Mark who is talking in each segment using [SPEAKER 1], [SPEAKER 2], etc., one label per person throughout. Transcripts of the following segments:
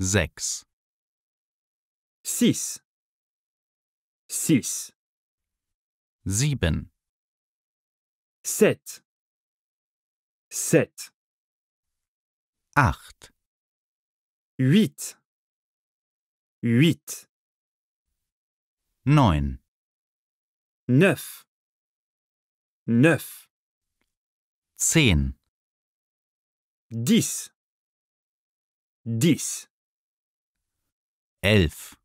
[SPEAKER 1] sechs. Six. Six. Sieben. Sept. Sept. Acht. Huit. Huit. Neun. Neuf. Neuf. Zehn. Dix. Dix. Elf.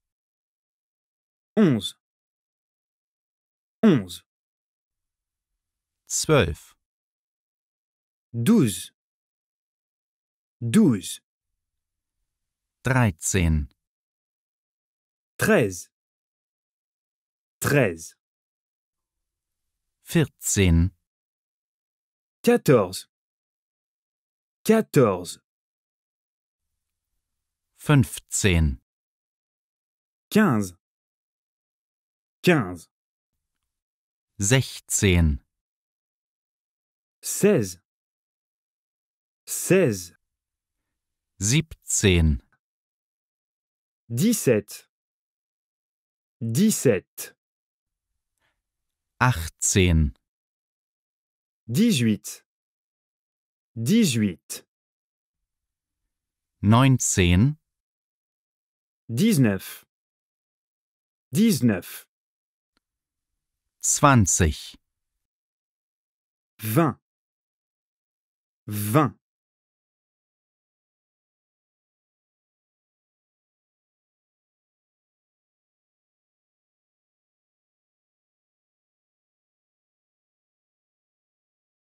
[SPEAKER 1] Onze. Onze. Zwölf. Douze. Douze. Dreizehn. Treize. Treize. Vierzehn. Quatorze. Quatorze. Fünfzehn quinze, quinze, sechzehn, seize, seize, siebzehn, dix-sept, dix-sept, achtzehn, dix-huit, dix-huit, neunzehn, dix-neuf, 19 zwanzig vingt vingt